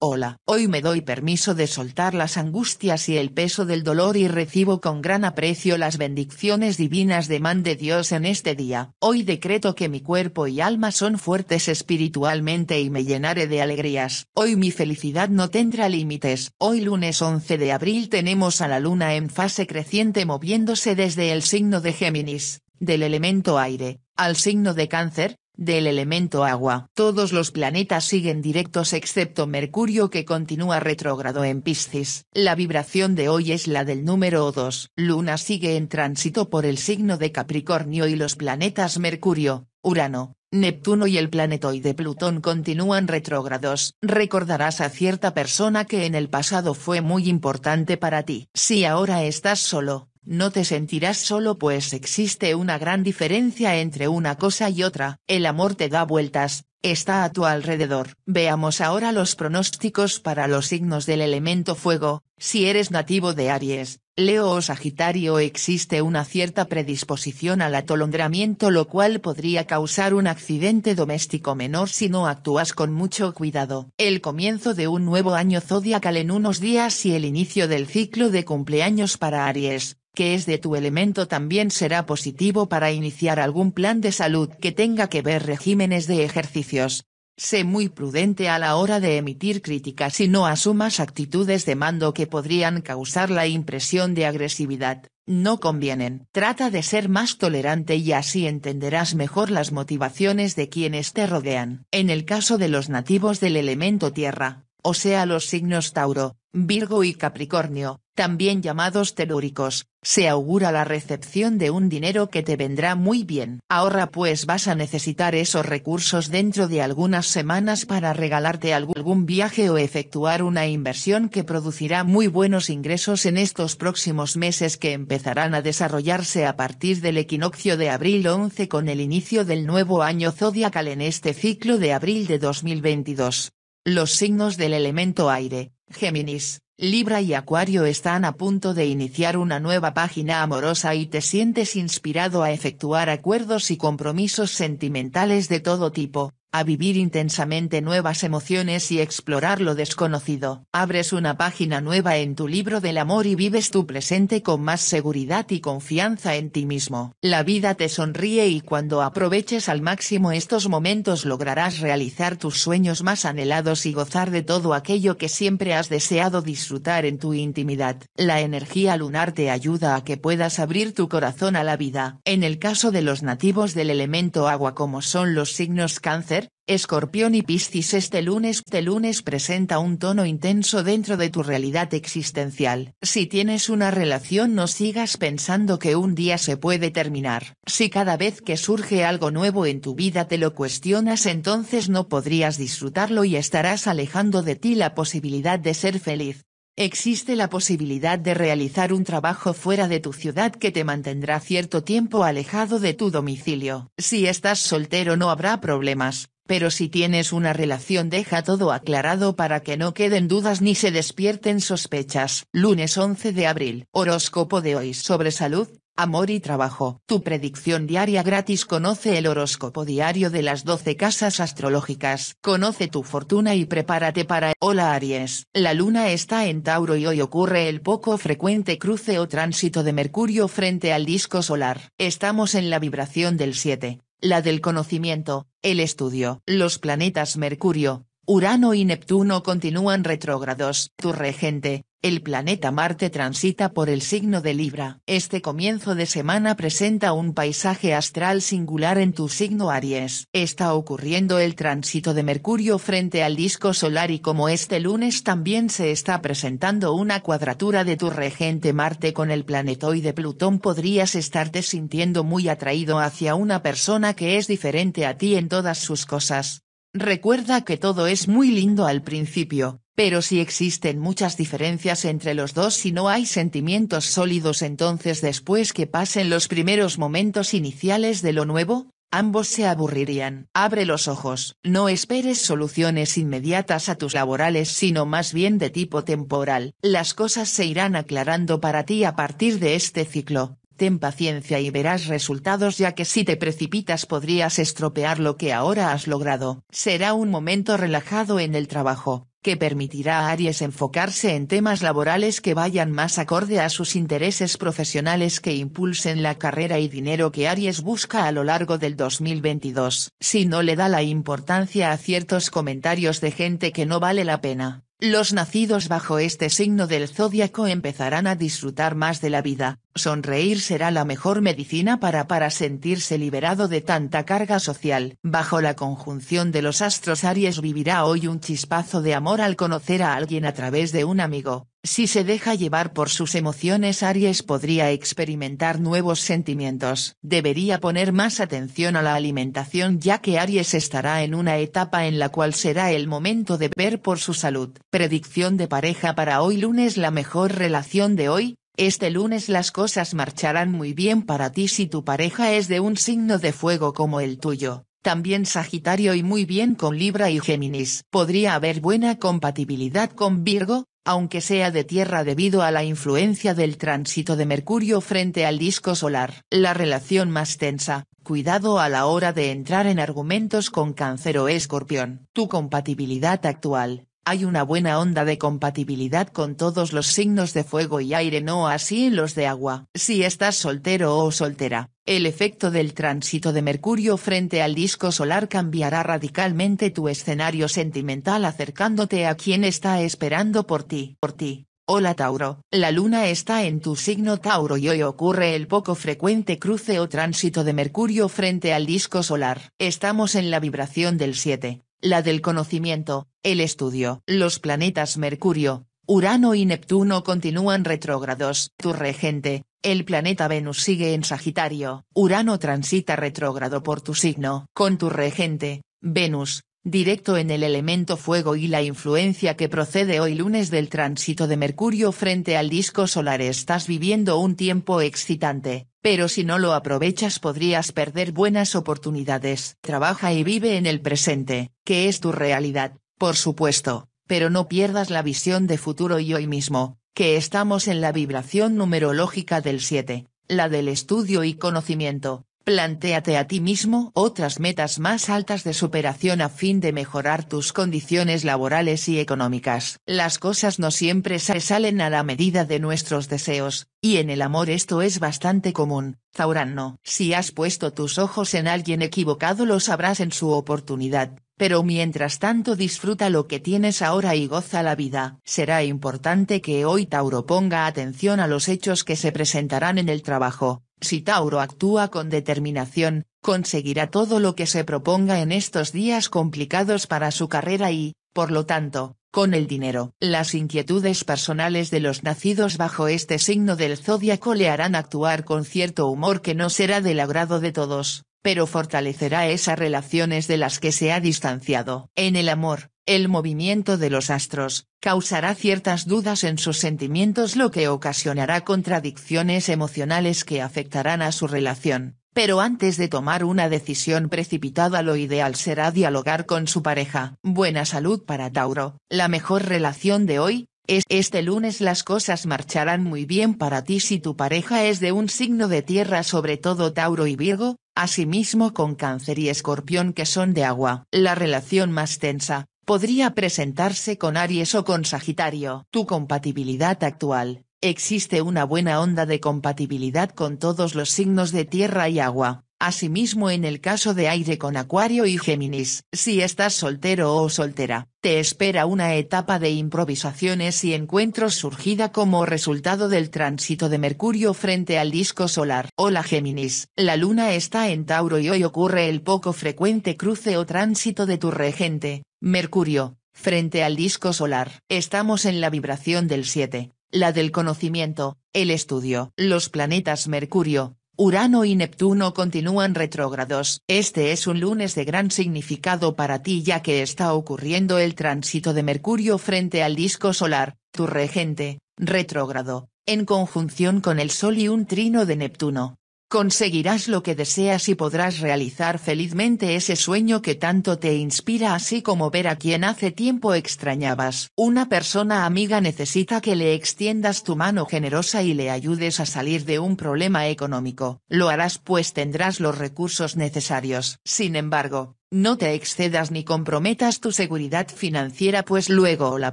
Hola, hoy me doy permiso de soltar las angustias y el peso del dolor y recibo con gran aprecio las bendiciones divinas de man de Dios en este día. Hoy decreto que mi cuerpo y alma son fuertes espiritualmente y me llenaré de alegrías. Hoy mi felicidad no tendrá límites. Hoy lunes 11 de abril tenemos a la luna en fase creciente moviéndose desde el signo de Géminis, del elemento aire, al signo de cáncer, del elemento agua. Todos los planetas siguen directos excepto Mercurio que continúa retrógrado en Piscis. La vibración de hoy es la del número 2. Luna sigue en tránsito por el signo de Capricornio y los planetas Mercurio, Urano, Neptuno y el planetoide Plutón continúan retrógrados. Recordarás a cierta persona que en el pasado fue muy importante para ti. Si ahora estás solo, no te sentirás solo pues existe una gran diferencia entre una cosa y otra, el amor te da vueltas, está a tu alrededor. Veamos ahora los pronósticos para los signos del elemento fuego, si eres nativo de Aries, Leo o Sagitario existe una cierta predisposición al atolondramiento lo cual podría causar un accidente doméstico menor si no actúas con mucho cuidado. El comienzo de un nuevo año zodiacal en unos días y el inicio del ciclo de cumpleaños para Aries, que es de tu elemento también será positivo para iniciar algún plan de salud que tenga que ver regímenes de ejercicios. Sé muy prudente a la hora de emitir críticas y no asumas actitudes de mando que podrían causar la impresión de agresividad, no convienen. Trata de ser más tolerante y así entenderás mejor las motivaciones de quienes te rodean. En el caso de los nativos del elemento tierra, o sea los signos Tauro, Virgo y Capricornio, también llamados telúricos, se augura la recepción de un dinero que te vendrá muy bien. Ahora pues vas a necesitar esos recursos dentro de algunas semanas para regalarte algún viaje o efectuar una inversión que producirá muy buenos ingresos en estos próximos meses que empezarán a desarrollarse a partir del equinoccio de abril 11 con el inicio del nuevo año zodiacal en este ciclo de abril de 2022. Los signos del elemento aire, Géminis, Libra y Acuario están a punto de iniciar una nueva página amorosa y te sientes inspirado a efectuar acuerdos y compromisos sentimentales de todo tipo a vivir intensamente nuevas emociones y explorar lo desconocido. Abres una página nueva en tu libro del amor y vives tu presente con más seguridad y confianza en ti mismo. La vida te sonríe y cuando aproveches al máximo estos momentos lograrás realizar tus sueños más anhelados y gozar de todo aquello que siempre has deseado disfrutar en tu intimidad. La energía lunar te ayuda a que puedas abrir tu corazón a la vida. En el caso de los nativos del elemento agua como son los signos cáncer, Escorpión y Piscis este lunes. Este lunes presenta un tono intenso dentro de tu realidad existencial. Si tienes una relación no sigas pensando que un día se puede terminar. Si cada vez que surge algo nuevo en tu vida te lo cuestionas entonces no podrías disfrutarlo y estarás alejando de ti la posibilidad de ser feliz existe la posibilidad de realizar un trabajo fuera de tu ciudad que te mantendrá cierto tiempo alejado de tu domicilio. Si estás soltero no habrá problemas, pero si tienes una relación deja todo aclarado para que no queden dudas ni se despierten sospechas. Lunes 11 de abril. Horóscopo de hoy sobre salud, amor y trabajo. Tu predicción diaria gratis conoce el horóscopo diario de las 12 casas astrológicas. Conoce tu fortuna y prepárate para Hola Aries. La luna está en Tauro y hoy ocurre el poco frecuente cruce o tránsito de Mercurio frente al disco solar. Estamos en la vibración del 7, la del conocimiento, el estudio. Los planetas Mercurio, Urano y Neptuno continúan retrógrados. Tu regente, el planeta Marte transita por el signo de Libra. Este comienzo de semana presenta un paisaje astral singular en tu signo Aries. Está ocurriendo el tránsito de Mercurio frente al disco solar y como este lunes también se está presentando una cuadratura de tu regente Marte con el planetoide Plutón podrías estarte sintiendo muy atraído hacia una persona que es diferente a ti en todas sus cosas. Recuerda que todo es muy lindo al principio, pero si existen muchas diferencias entre los dos y no hay sentimientos sólidos entonces después que pasen los primeros momentos iniciales de lo nuevo, ambos se aburrirían. Abre los ojos. No esperes soluciones inmediatas a tus laborales sino más bien de tipo temporal. Las cosas se irán aclarando para ti a partir de este ciclo. Ten paciencia y verás resultados ya que si te precipitas podrías estropear lo que ahora has logrado. Será un momento relajado en el trabajo, que permitirá a Aries enfocarse en temas laborales que vayan más acorde a sus intereses profesionales que impulsen la carrera y dinero que Aries busca a lo largo del 2022. Si no le da la importancia a ciertos comentarios de gente que no vale la pena. Los nacidos bajo este signo del zodiaco empezarán a disfrutar más de la vida, Sonreír será la mejor medicina para para sentirse liberado de tanta carga social. Bajo la conjunción de los astros Aries vivirá hoy un chispazo de amor al conocer a alguien a través de un amigo. Si se deja llevar por sus emociones Aries podría experimentar nuevos sentimientos. Debería poner más atención a la alimentación ya que Aries estará en una etapa en la cual será el momento de ver por su salud. Predicción de pareja para hoy lunes La mejor relación de hoy, este lunes las cosas marcharán muy bien para ti si tu pareja es de un signo de fuego como el tuyo, también Sagitario y muy bien con Libra y Géminis. Podría haber buena compatibilidad con Virgo, aunque sea de tierra debido a la influencia del tránsito de Mercurio frente al disco solar. La relación más tensa, cuidado a la hora de entrar en argumentos con Cáncer o Escorpión. Tu compatibilidad actual hay una buena onda de compatibilidad con todos los signos de fuego y aire no así en los de agua. Si estás soltero o soltera, el efecto del tránsito de Mercurio frente al disco solar cambiará radicalmente tu escenario sentimental acercándote a quien está esperando por ti. Por ti. Hola Tauro, la luna está en tu signo Tauro y hoy ocurre el poco frecuente cruce o tránsito de Mercurio frente al disco solar. Estamos en la vibración del 7, la del conocimiento, el estudio. Los planetas Mercurio, Urano y Neptuno continúan retrógrados. Tu regente, el planeta Venus sigue en Sagitario. Urano transita retrógrado por tu signo. Con tu regente, Venus, directo en el elemento fuego y la influencia que procede hoy lunes del tránsito de Mercurio frente al disco solar estás viviendo un tiempo excitante, pero si no lo aprovechas podrías perder buenas oportunidades. Trabaja y vive en el presente, que es tu realidad, por supuesto, pero no pierdas la visión de futuro y hoy mismo, que estamos en la vibración numerológica del 7, la del estudio y conocimiento, Plantéate a ti mismo otras metas más altas de superación a fin de mejorar tus condiciones laborales y económicas. Las cosas no siempre salen a la medida de nuestros deseos, y en el amor esto es bastante común. Zaurano, si has puesto tus ojos en alguien equivocado lo sabrás en su oportunidad pero mientras tanto disfruta lo que tienes ahora y goza la vida. Será importante que hoy Tauro ponga atención a los hechos que se presentarán en el trabajo, si Tauro actúa con determinación, conseguirá todo lo que se proponga en estos días complicados para su carrera y, por lo tanto, con el dinero. Las inquietudes personales de los nacidos bajo este signo del zodiaco le harán actuar con cierto humor que no será del agrado de todos pero fortalecerá esas relaciones de las que se ha distanciado. En el amor, el movimiento de los astros, causará ciertas dudas en sus sentimientos lo que ocasionará contradicciones emocionales que afectarán a su relación, pero antes de tomar una decisión precipitada lo ideal será dialogar con su pareja. Buena salud para Tauro, la mejor relación de hoy, es este lunes las cosas marcharán muy bien para ti si tu pareja es de un signo de tierra sobre todo Tauro y Virgo, asimismo con cáncer y escorpión que son de agua. La relación más tensa, podría presentarse con Aries o con Sagitario. Tu compatibilidad actual. Existe una buena onda de compatibilidad con todos los signos de tierra y agua, Asimismo en el caso de aire con acuario y Géminis, si estás soltero o soltera, te espera una etapa de improvisaciones y encuentros surgida como resultado del tránsito de Mercurio frente al disco solar. Hola Géminis, la luna está en Tauro y hoy ocurre el poco frecuente cruce o tránsito de tu regente, Mercurio, frente al disco solar. Estamos en la vibración del 7, la del conocimiento, el estudio. Los planetas Mercurio, Urano y Neptuno continúan retrógrados. Este es un lunes de gran significado para ti ya que está ocurriendo el tránsito de Mercurio frente al disco solar, tu regente, retrógrado, en conjunción con el Sol y un trino de Neptuno, Conseguirás lo que deseas y podrás realizar felizmente ese sueño que tanto te inspira así como ver a quien hace tiempo extrañabas. Una persona amiga necesita que le extiendas tu mano generosa y le ayudes a salir de un problema económico. Lo harás pues tendrás los recursos necesarios. Sin embargo, no te excedas ni comprometas tu seguridad financiera pues luego la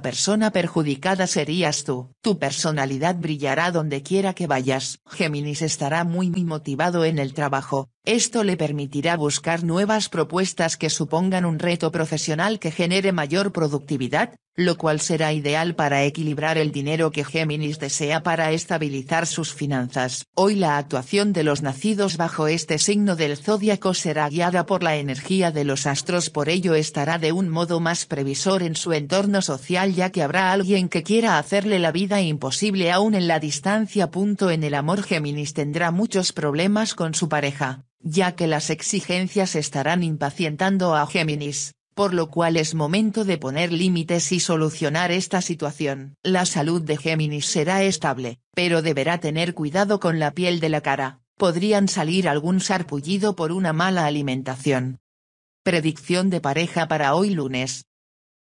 persona perjudicada serías tú. Tu personalidad brillará donde quiera que vayas. Géminis estará muy motivado en el trabajo, esto le permitirá buscar nuevas propuestas que supongan un reto profesional que genere mayor productividad, lo cual será ideal para equilibrar el dinero que Géminis desea para estabilizar sus finanzas. Hoy la actuación de los nacidos bajo este signo del zodiaco será guiada por la energía de los astros, por ello estará de un modo más previsor en su entorno social ya que habrá alguien que quiera hacerle la vida imposible aún en la distancia. En el amor Géminis tendrá muchos problemas con su pareja ya que las exigencias estarán impacientando a Géminis, por lo cual es momento de poner límites y solucionar esta situación. La salud de Géminis será estable, pero deberá tener cuidado con la piel de la cara, podrían salir algún sarpullido por una mala alimentación. Predicción de pareja para hoy lunes.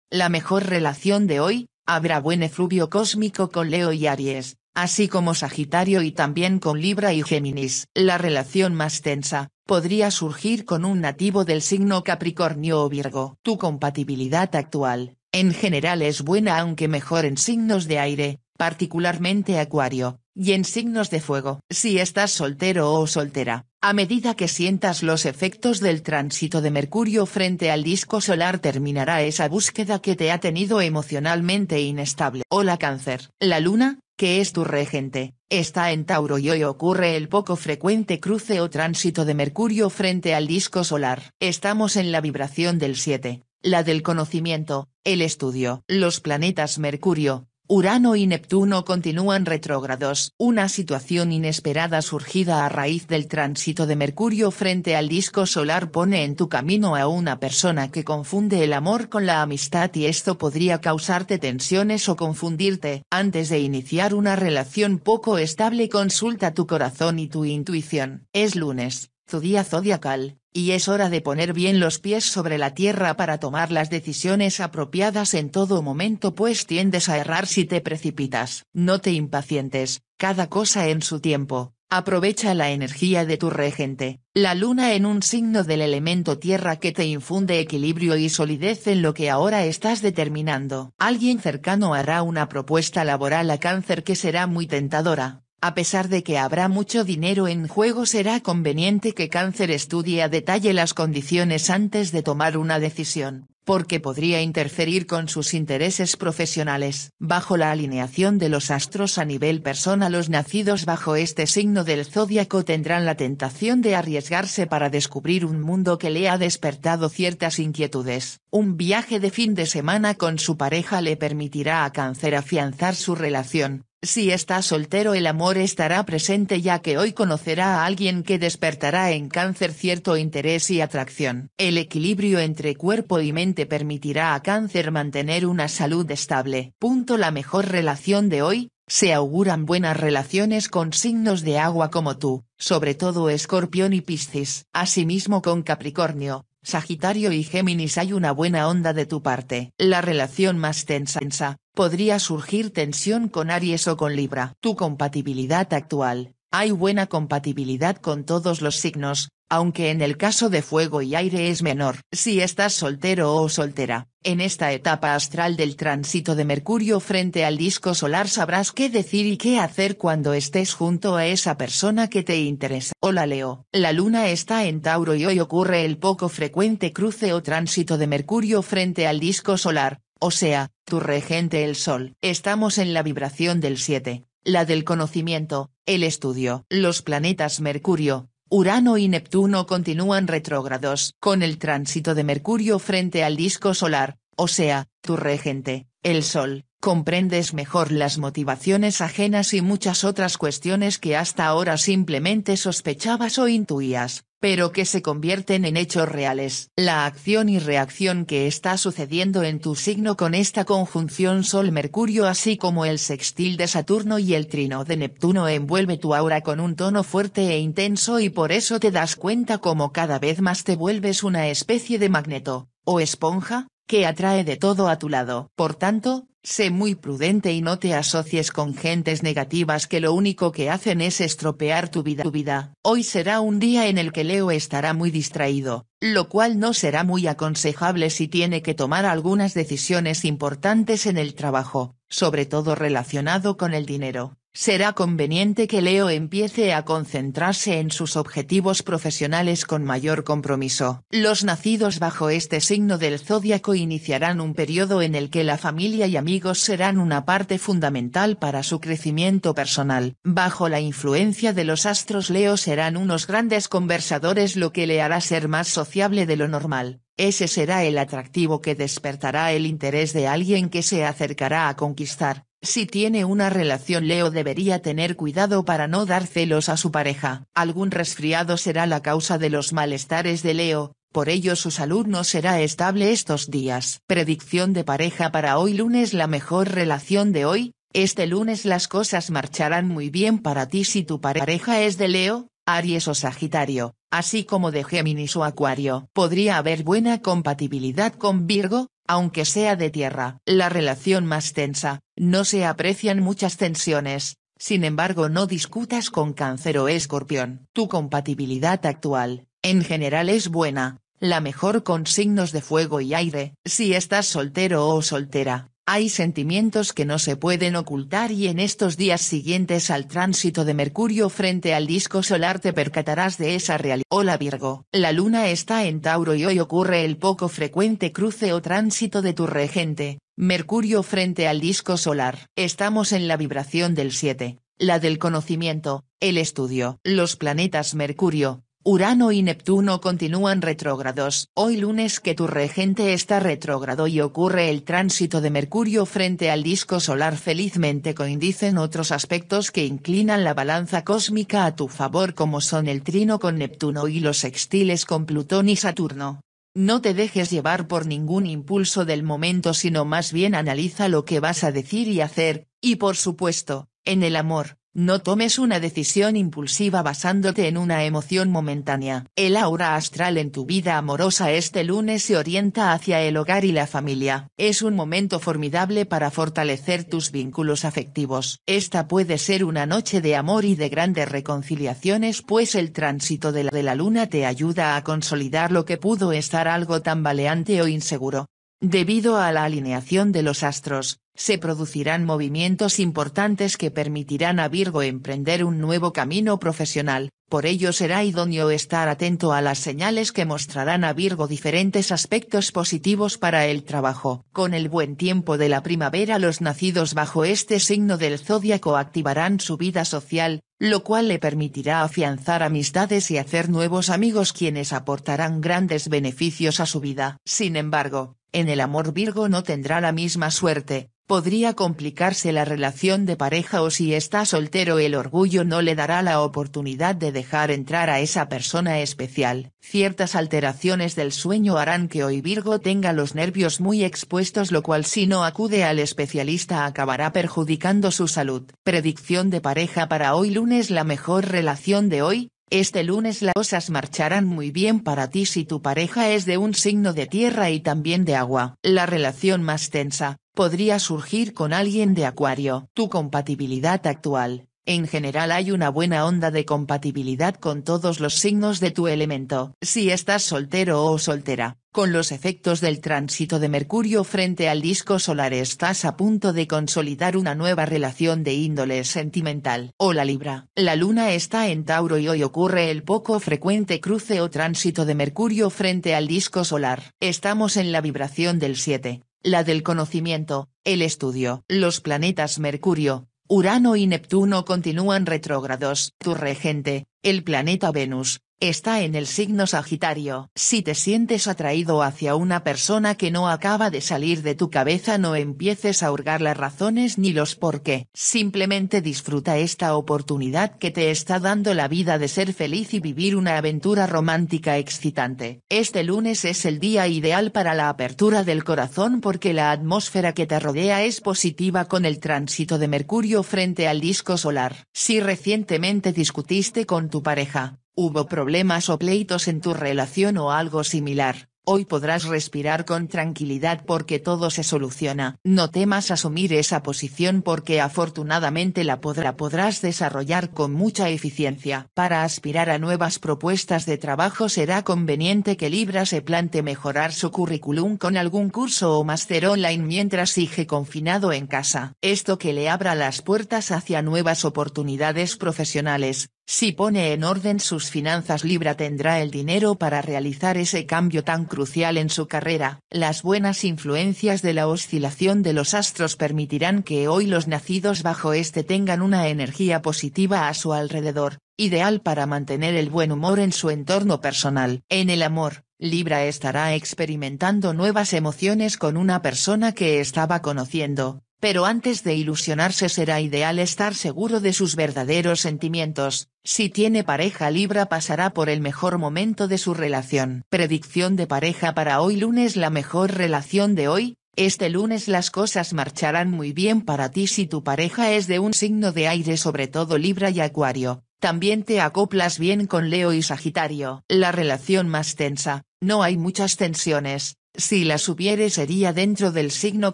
La mejor relación de hoy, habrá buen efluvio cósmico con Leo y Aries, así como Sagitario y también con Libra y Géminis. La relación más tensa, podría surgir con un nativo del signo Capricornio o Virgo. Tu compatibilidad actual, en general es buena aunque mejor en signos de aire, particularmente Acuario, y en signos de fuego. Si estás soltero o soltera, a medida que sientas los efectos del tránsito de Mercurio frente al disco solar terminará esa búsqueda que te ha tenido emocionalmente inestable. Hola cáncer. La luna, que es tu regente, está en Tauro y hoy ocurre el poco frecuente cruce o tránsito de Mercurio frente al disco solar. Estamos en la vibración del 7, la del conocimiento, el estudio. Los planetas Mercurio, Urano y Neptuno continúan retrógrados, una situación inesperada surgida a raíz del tránsito de Mercurio frente al disco solar pone en tu camino a una persona que confunde el amor con la amistad y esto podría causarte tensiones o confundirte. Antes de iniciar una relación poco estable consulta tu corazón y tu intuición. Es lunes, tu día zodiacal, y es hora de poner bien los pies sobre la tierra para tomar las decisiones apropiadas en todo momento pues tiendes a errar si te precipitas. No te impacientes, cada cosa en su tiempo, Aprovecha la energía de tu regente, la luna en un signo del elemento tierra que te infunde equilibrio y solidez en lo que ahora estás determinando. Alguien cercano hará una propuesta laboral a cáncer que será muy tentadora, a pesar de que habrá mucho dinero en juego será conveniente que Cáncer estudie a detalle las condiciones antes de tomar una decisión, porque podría interferir con sus intereses profesionales. Bajo la alineación de los astros a nivel persona los nacidos bajo este signo del zodiaco tendrán la tentación de arriesgarse para descubrir un mundo que le ha despertado ciertas inquietudes. Un viaje de fin de semana con su pareja le permitirá a Cáncer afianzar su relación, si está soltero el amor estará presente ya que hoy conocerá a alguien que despertará en cáncer cierto interés y atracción. El equilibrio entre cuerpo y mente permitirá a cáncer mantener una salud estable. Punto la mejor relación de hoy, se auguran buenas relaciones con signos de agua como tú, sobre todo escorpión y piscis. Asimismo con capricornio, Sagitario y Géminis hay una buena onda de tu parte. La relación más tensa, podría surgir tensión con Aries o con Libra. Tu compatibilidad actual, hay buena compatibilidad con todos los signos, aunque en el caso de fuego y aire es menor. Si estás soltero o soltera, en esta etapa astral del tránsito de Mercurio frente al disco solar sabrás qué decir y qué hacer cuando estés junto a esa persona que te interesa. Hola Leo, la luna está en Tauro y hoy ocurre el poco frecuente cruce o tránsito de Mercurio frente al disco solar, o sea, tu regente el Sol. Estamos en la vibración del 7, la del conocimiento, el estudio. Los planetas Mercurio, Urano y Neptuno continúan retrógrados con el tránsito de Mercurio frente al disco solar, o sea, tu regente, el Sol, comprendes mejor las motivaciones ajenas y muchas otras cuestiones que hasta ahora simplemente sospechabas o intuías pero que se convierten en hechos reales. La acción y reacción que está sucediendo en tu signo con esta conjunción Sol-Mercurio así como el sextil de Saturno y el trino de Neptuno envuelve tu aura con un tono fuerte e intenso y por eso te das cuenta como cada vez más te vuelves una especie de magneto, o esponja, que atrae de todo a tu lado. Por tanto, Sé muy prudente y no te asocies con gentes negativas que lo único que hacen es estropear tu vida. Hoy será un día en el que Leo estará muy distraído, lo cual no será muy aconsejable si tiene que tomar algunas decisiones importantes en el trabajo, sobre todo relacionado con el dinero será conveniente que Leo empiece a concentrarse en sus objetivos profesionales con mayor compromiso. Los nacidos bajo este signo del zodiaco iniciarán un periodo en el que la familia y amigos serán una parte fundamental para su crecimiento personal. Bajo la influencia de los astros Leo serán unos grandes conversadores lo que le hará ser más sociable de lo normal. Ese será el atractivo que despertará el interés de alguien que se acercará a conquistar si tiene una relación Leo debería tener cuidado para no dar celos a su pareja. Algún resfriado será la causa de los malestares de Leo, por ello su salud no será estable estos días. Predicción de pareja para hoy lunes La mejor relación de hoy, este lunes las cosas marcharán muy bien para ti si tu pareja es de Leo, Aries o Sagitario, así como de Géminis o Acuario. Podría haber buena compatibilidad con Virgo, aunque sea de tierra, la relación más tensa, no se aprecian muchas tensiones, sin embargo no discutas con cáncer o escorpión. Tu compatibilidad actual, en general es buena, la mejor con signos de fuego y aire, si estás soltero o soltera, hay sentimientos que no se pueden ocultar y en estos días siguientes al tránsito de Mercurio frente al disco solar te percatarás de esa realidad. Hola Virgo, la luna está en Tauro y hoy ocurre el poco frecuente cruce o tránsito de tu regente, Mercurio frente al disco solar. Estamos en la vibración del 7, la del conocimiento, el estudio. Los planetas Mercurio, Urano y Neptuno continúan retrógrados. Hoy lunes que tu regente está retrógrado y ocurre el tránsito de Mercurio frente al disco solar felizmente coindicen otros aspectos que inclinan la balanza cósmica a tu favor como son el trino con Neptuno y los sextiles con Plutón y Saturno. No te dejes llevar por ningún impulso del momento sino más bien analiza lo que vas a decir y hacer, y por supuesto, en el amor, no tomes una decisión impulsiva basándote en una emoción momentánea. El aura astral en tu vida amorosa este lunes se orienta hacia el hogar y la familia. Es un momento formidable para fortalecer tus vínculos afectivos. Esta puede ser una noche de amor y de grandes reconciliaciones pues el tránsito de la, de la luna te ayuda a consolidar lo que pudo estar algo tambaleante o inseguro. Debido a la alineación de los astros, se producirán movimientos importantes que permitirán a Virgo emprender un nuevo camino profesional, por ello será idóneo estar atento a las señales que mostrarán a Virgo diferentes aspectos positivos para el trabajo. Con el buen tiempo de la primavera los nacidos bajo este signo del zodiaco activarán su vida social, lo cual le permitirá afianzar amistades y hacer nuevos amigos quienes aportarán grandes beneficios a su vida. Sin embargo, en el amor Virgo no tendrá la misma suerte, podría complicarse la relación de pareja o si está soltero el orgullo no le dará la oportunidad de dejar entrar a esa persona especial. Ciertas alteraciones del sueño harán que hoy Virgo tenga los nervios muy expuestos lo cual si no acude al especialista acabará perjudicando su salud. Predicción de pareja para hoy lunes la mejor relación de hoy, este lunes las cosas marcharán muy bien para ti si tu pareja es de un signo de tierra y también de agua. La relación más tensa, podría surgir con alguien de Acuario. Tu compatibilidad actual. En general hay una buena onda de compatibilidad con todos los signos de tu elemento. Si estás soltero o soltera, con los efectos del tránsito de Mercurio frente al disco solar estás a punto de consolidar una nueva relación de índole sentimental. O la Libra. La luna está en Tauro y hoy ocurre el poco frecuente cruce o tránsito de Mercurio frente al disco solar. Estamos en la vibración del 7 la del conocimiento, el estudio. Los planetas Mercurio, Urano y Neptuno continúan retrógrados. Tu regente, el planeta Venus, está en el signo Sagitario. Si te sientes atraído hacia una persona que no acaba de salir de tu cabeza no empieces a hurgar las razones ni los por qué. Simplemente disfruta esta oportunidad que te está dando la vida de ser feliz y vivir una aventura romántica excitante. Este lunes es el día ideal para la apertura del corazón porque la atmósfera que te rodea es positiva con el tránsito de Mercurio frente al disco solar. Si recientemente discutiste con tu pareja, hubo problemas o pleitos en tu relación o algo similar, hoy podrás respirar con tranquilidad porque todo se soluciona. No temas asumir esa posición porque afortunadamente la podrás desarrollar con mucha eficiencia. Para aspirar a nuevas propuestas de trabajo será conveniente que Libra se plante mejorar su currículum con algún curso o máster online mientras sigue confinado en casa. Esto que le abra las puertas hacia nuevas oportunidades profesionales, si pone en orden sus finanzas Libra tendrá el dinero para realizar ese cambio tan crucial en su carrera. Las buenas influencias de la oscilación de los astros permitirán que hoy los nacidos bajo este tengan una energía positiva a su alrededor, ideal para mantener el buen humor en su entorno personal. En el amor, Libra estará experimentando nuevas emociones con una persona que estaba conociendo, pero antes de ilusionarse será ideal estar seguro de sus verdaderos sentimientos, si tiene pareja Libra pasará por el mejor momento de su relación. Predicción de pareja para hoy lunes La mejor relación de hoy, este lunes las cosas marcharán muy bien para ti si tu pareja es de un signo de aire sobre todo Libra y Acuario, también te acoplas bien con Leo y Sagitario. La relación más tensa, no hay muchas tensiones, si la hubiere sería dentro del signo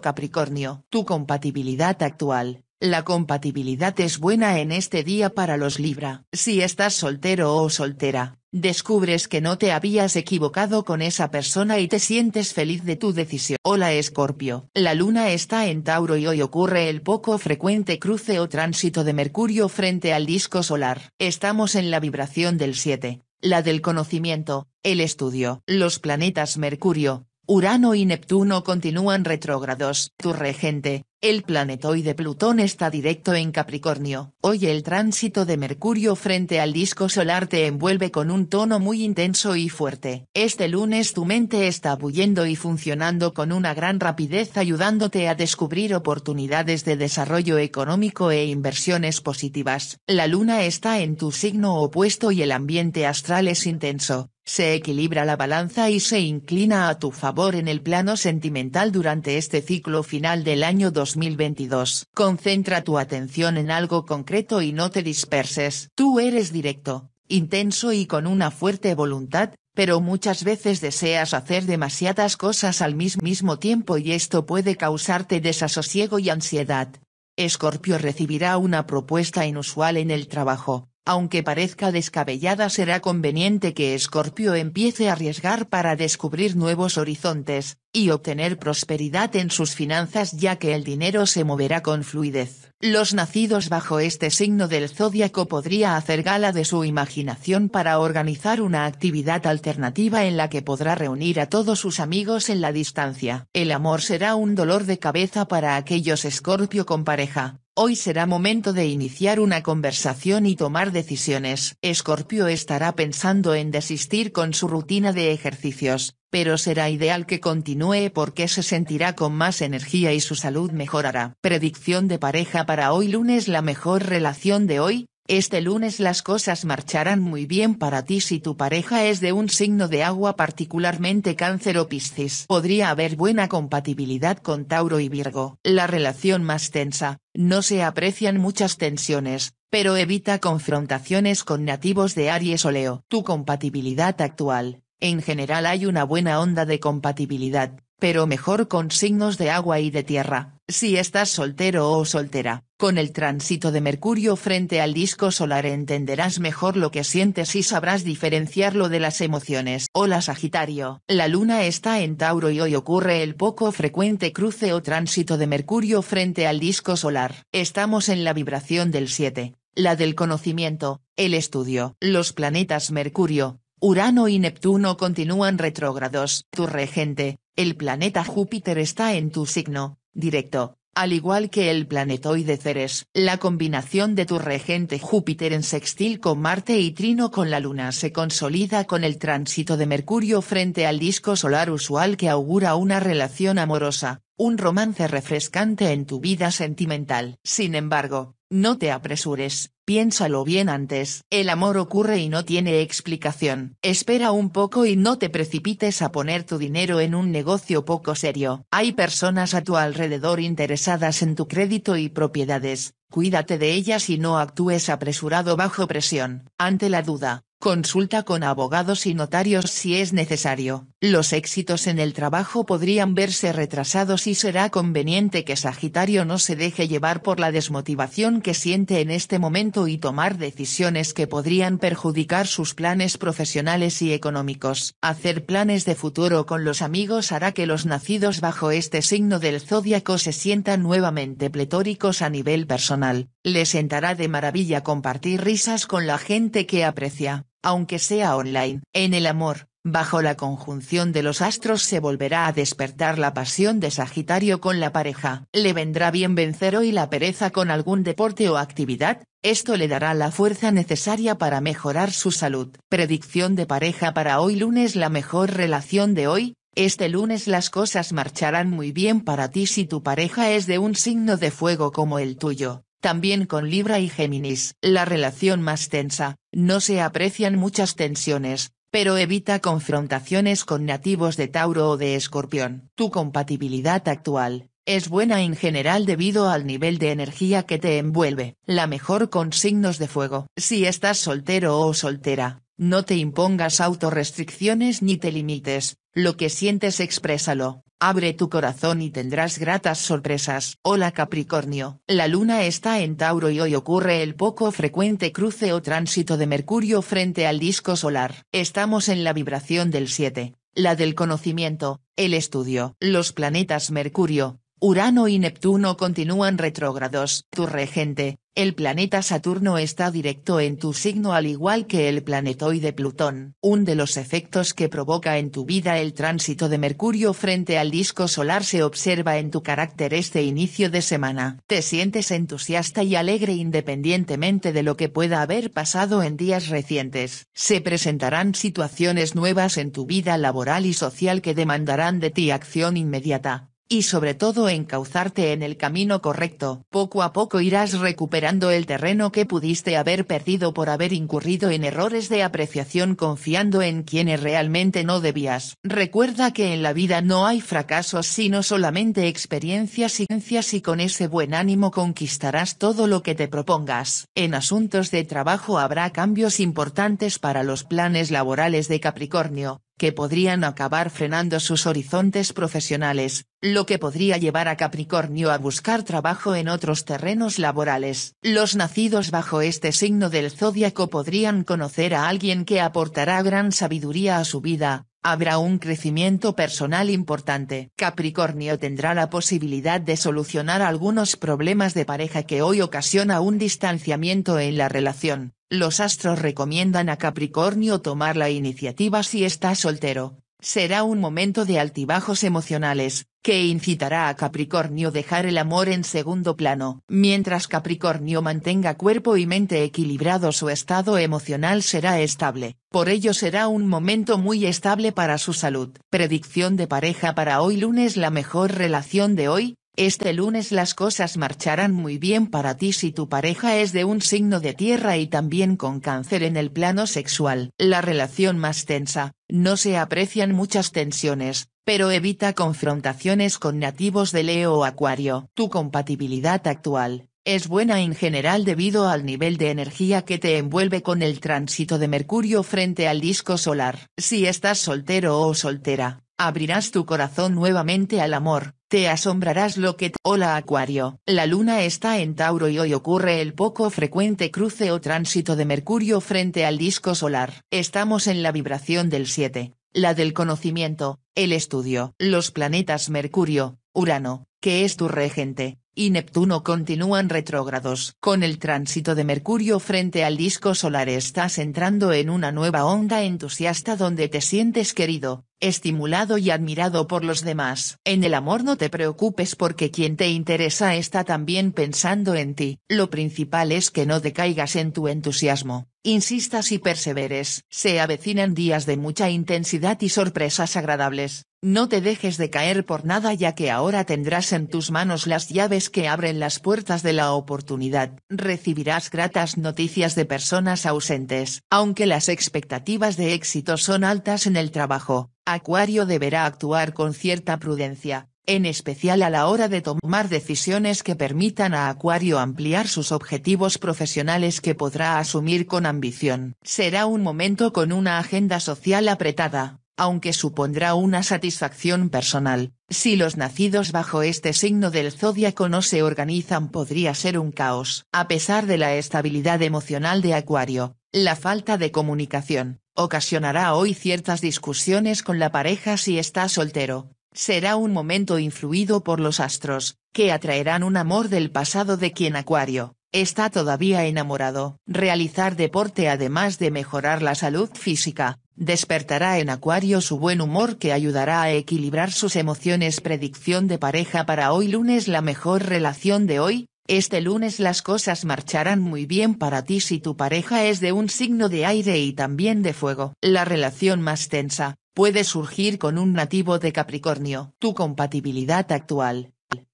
Capricornio. Tu compatibilidad actual. La compatibilidad es buena en este día para los Libra. Si estás soltero o soltera, descubres que no te habías equivocado con esa persona y te sientes feliz de tu decisión. Hola Escorpio. La luna está en Tauro y hoy ocurre el poco frecuente cruce o tránsito de Mercurio frente al disco solar. Estamos en la vibración del 7, la del conocimiento, el estudio. Los planetas Mercurio, Urano y Neptuno continúan retrógrados. Tu regente, el planetoide Plutón está directo en Capricornio. Hoy el tránsito de Mercurio frente al disco solar te envuelve con un tono muy intenso y fuerte. Este lunes tu mente está bullendo y funcionando con una gran rapidez ayudándote a descubrir oportunidades de desarrollo económico e inversiones positivas. La luna está en tu signo opuesto y el ambiente astral es intenso se equilibra la balanza y se inclina a tu favor en el plano sentimental durante este ciclo final del año 2022. Concentra tu atención en algo concreto y no te disperses. Tú eres directo, intenso y con una fuerte voluntad, pero muchas veces deseas hacer demasiadas cosas al mismo tiempo y esto puede causarte desasosiego y ansiedad. Escorpio recibirá una propuesta inusual en el trabajo, aunque parezca descabellada será conveniente que Escorpio empiece a arriesgar para descubrir nuevos horizontes, y obtener prosperidad en sus finanzas ya que el dinero se moverá con fluidez. Los nacidos bajo este signo del zodiaco podría hacer gala de su imaginación para organizar una actividad alternativa en la que podrá reunir a todos sus amigos en la distancia. El amor será un dolor de cabeza para aquellos escorpio con pareja, Hoy será momento de iniciar una conversación y tomar decisiones. Escorpio estará pensando en desistir con su rutina de ejercicios, pero será ideal que continúe porque se sentirá con más energía y su salud mejorará. Predicción de pareja para hoy lunes La mejor relación de hoy, este lunes las cosas marcharán muy bien para ti si tu pareja es de un signo de agua particularmente cáncer o piscis. Podría haber buena compatibilidad con Tauro y Virgo. La relación más tensa, no se aprecian muchas tensiones, pero evita confrontaciones con nativos de Aries o Leo. Tu compatibilidad actual, en general hay una buena onda de compatibilidad, pero mejor con signos de agua y de tierra si estás soltero o soltera, con el tránsito de Mercurio frente al disco solar entenderás mejor lo que sientes y sabrás diferenciarlo de las emociones. Hola Sagitario, la luna está en Tauro y hoy ocurre el poco frecuente cruce o tránsito de Mercurio frente al disco solar. Estamos en la vibración del 7, la del conocimiento, el estudio. Los planetas Mercurio, Urano y Neptuno continúan retrógrados. Tu regente, el planeta Júpiter está en tu signo, directo, al igual que el planetoide Ceres. La combinación de tu regente Júpiter en sextil con Marte y Trino con la Luna se consolida con el tránsito de Mercurio frente al disco solar usual que augura una relación amorosa, un romance refrescante en tu vida sentimental. Sin embargo, no te apresures, piénsalo bien antes. El amor ocurre y no tiene explicación. Espera un poco y no te precipites a poner tu dinero en un negocio poco serio. Hay personas a tu alrededor interesadas en tu crédito y propiedades. Cuídate de ellas y no actúes apresurado bajo presión. Ante la duda, Consulta con abogados y notarios si es necesario. Los éxitos en el trabajo podrían verse retrasados y será conveniente que Sagitario no se deje llevar por la desmotivación que siente en este momento y tomar decisiones que podrían perjudicar sus planes profesionales y económicos. Hacer planes de futuro con los amigos hará que los nacidos bajo este signo del zodiaco se sientan nuevamente pletóricos a nivel personal. Les sentará de maravilla compartir risas con la gente que aprecia aunque sea online. En el amor, bajo la conjunción de los astros se volverá a despertar la pasión de Sagitario con la pareja. Le vendrá bien vencer hoy la pereza con algún deporte o actividad, esto le dará la fuerza necesaria para mejorar su salud. Predicción de pareja para hoy lunes La mejor relación de hoy, este lunes las cosas marcharán muy bien para ti si tu pareja es de un signo de fuego como el tuyo. También con Libra y Géminis, la relación más tensa, no se aprecian muchas tensiones, pero evita confrontaciones con nativos de Tauro o de Escorpión. Tu compatibilidad actual, es buena en general debido al nivel de energía que te envuelve, la mejor con signos de fuego. Si estás soltero o soltera, no te impongas autorrestricciones ni te limites, lo que sientes exprésalo, Abre tu corazón y tendrás gratas sorpresas. Hola Capricornio. La luna está en Tauro y hoy ocurre el poco frecuente cruce o tránsito de Mercurio frente al disco solar. Estamos en la vibración del 7, la del conocimiento, el estudio. Los planetas Mercurio, Urano y Neptuno continúan retrógrados. Tu regente, el planeta Saturno está directo en tu signo al igual que el planetoide Plutón. Un de los efectos que provoca en tu vida el tránsito de Mercurio frente al disco solar se observa en tu carácter este inicio de semana. Te sientes entusiasta y alegre independientemente de lo que pueda haber pasado en días recientes. Se presentarán situaciones nuevas en tu vida laboral y social que demandarán de ti acción inmediata y sobre todo encauzarte en el camino correcto. Poco a poco irás recuperando el terreno que pudiste haber perdido por haber incurrido en errores de apreciación confiando en quienes realmente no debías. Recuerda que en la vida no hay fracasos sino solamente experiencias y y con ese buen ánimo conquistarás todo lo que te propongas. En asuntos de trabajo habrá cambios importantes para los planes laborales de Capricornio, que podrían acabar frenando sus horizontes profesionales, lo que podría llevar a Capricornio a buscar trabajo en otros terrenos laborales. Los nacidos bajo este signo del zodiaco podrían conocer a alguien que aportará gran sabiduría a su vida, Habrá un crecimiento personal importante. Capricornio tendrá la posibilidad de solucionar algunos problemas de pareja que hoy ocasiona un distanciamiento en la relación. Los astros recomiendan a Capricornio tomar la iniciativa si está soltero, Será un momento de altibajos emocionales, que incitará a Capricornio dejar el amor en segundo plano. Mientras Capricornio mantenga cuerpo y mente equilibrado su estado emocional será estable, por ello será un momento muy estable para su salud. Predicción de pareja para hoy lunes La mejor relación de hoy, este lunes las cosas marcharán muy bien para ti si tu pareja es de un signo de tierra y también con cáncer en el plano sexual. La relación más tensa, no se aprecian muchas tensiones, pero evita confrontaciones con nativos de Leo o Acuario. Tu compatibilidad actual, es buena en general debido al nivel de energía que te envuelve con el tránsito de Mercurio frente al disco solar. Si estás soltero o soltera, abrirás tu corazón nuevamente al amor te asombrarás lo que... Hola Acuario. La luna está en Tauro y hoy ocurre el poco frecuente cruce o tránsito de Mercurio frente al disco solar. Estamos en la vibración del 7, la del conocimiento, el estudio. Los planetas Mercurio, Urano, que es tu regente, y Neptuno continúan retrógrados. Con el tránsito de Mercurio frente al disco solar estás entrando en una nueva onda entusiasta donde te sientes querido, estimulado y admirado por los demás. En el amor no te preocupes porque quien te interesa está también pensando en ti. Lo principal es que no decaigas en tu entusiasmo, insistas y perseveres. Se avecinan días de mucha intensidad y sorpresas agradables. No te dejes de caer por nada ya que ahora tendrás en tus manos las llaves que abren las puertas de la oportunidad. Recibirás gratas noticias de personas ausentes. Aunque las expectativas de éxito son altas en el trabajo, Acuario deberá actuar con cierta prudencia, en especial a la hora de tomar decisiones que permitan a Acuario ampliar sus objetivos profesionales que podrá asumir con ambición. Será un momento con una agenda social apretada aunque supondrá una satisfacción personal, si los nacidos bajo este signo del zodiaco no se organizan podría ser un caos. A pesar de la estabilidad emocional de Acuario, la falta de comunicación, ocasionará hoy ciertas discusiones con la pareja si está soltero. Será un momento influido por los astros, que atraerán un amor del pasado de quien Acuario Está todavía enamorado. Realizar deporte además de mejorar la salud física, despertará en Acuario su buen humor que ayudará a equilibrar sus emociones. Predicción de pareja para hoy lunes La mejor relación de hoy, este lunes las cosas marcharán muy bien para ti si tu pareja es de un signo de aire y también de fuego. La relación más tensa, puede surgir con un nativo de Capricornio. Tu compatibilidad actual.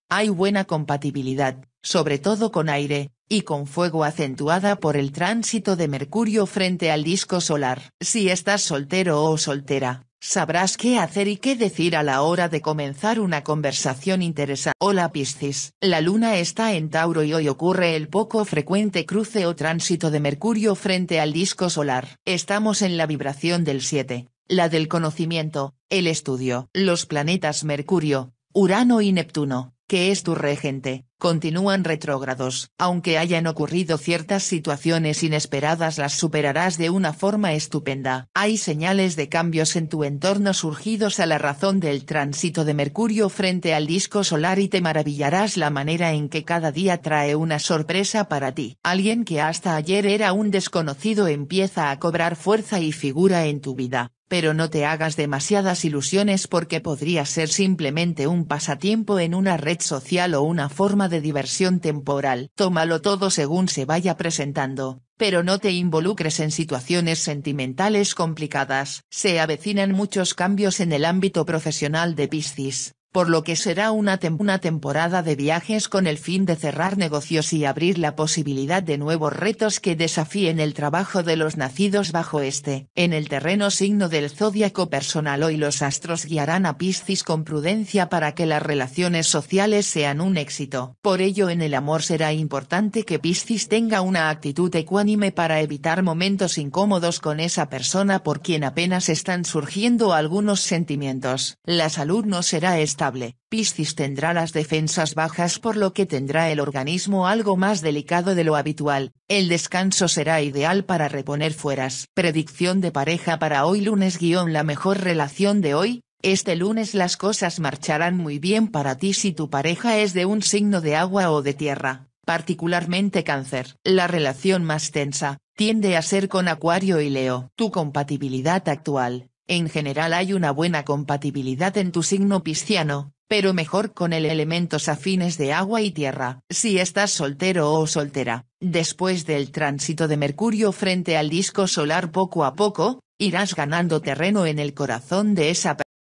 Hay buena compatibilidad, sobre todo con aire, y con fuego acentuada por el tránsito de Mercurio frente al disco solar. Si estás soltero o soltera, sabrás qué hacer y qué decir a la hora de comenzar una conversación interesante. Hola Piscis. La luna está en Tauro y hoy ocurre el poco frecuente cruce o tránsito de Mercurio frente al disco solar. Estamos en la vibración del 7, la del conocimiento, el estudio. Los planetas Mercurio, Urano y Neptuno que es tu regente, continúan retrógrados. Aunque hayan ocurrido ciertas situaciones inesperadas las superarás de una forma estupenda. Hay señales de cambios en tu entorno surgidos a la razón del tránsito de Mercurio frente al disco solar y te maravillarás la manera en que cada día trae una sorpresa para ti. Alguien que hasta ayer era un desconocido empieza a cobrar fuerza y figura en tu vida pero no te hagas demasiadas ilusiones porque podría ser simplemente un pasatiempo en una red social o una forma de diversión temporal. Tómalo todo según se vaya presentando, pero no te involucres en situaciones sentimentales complicadas. Se avecinan muchos cambios en el ámbito profesional de Piscis, por lo que será una, temporada de viajes con el fin de cerrar negocios y abrir la posibilidad de nuevos retos que desafíen el trabajo de los nacidos bajo este. En el terreno signo del zodiaco personal hoy los astros guiarán a Piscis con prudencia para que las relaciones sociales sean un éxito. Por ello en el amor será importante que Piscis tenga una actitud ecuánime para evitar momentos incómodos con esa persona por quien apenas están surgiendo algunos sentimientos. La salud no será esta Piscis tendrá las defensas bajas por lo que tendrá el organismo algo más delicado de lo habitual, el descanso será ideal para reponer fueras. Predicción de pareja para hoy lunes guión la mejor relación de hoy, este lunes las cosas marcharán muy bien para ti si tu pareja es de un signo de agua o de tierra, particularmente cáncer. La relación más tensa, tiende a ser con Acuario y Leo. Tu compatibilidad actual, en general hay una buena compatibilidad en tu signo pisciano, pero mejor con el elementos afines de agua y tierra. Si estás soltero o soltera, después del tránsito de Mercurio frente al disco solar poco a poco, irás ganando terreno en el corazón de esa persona.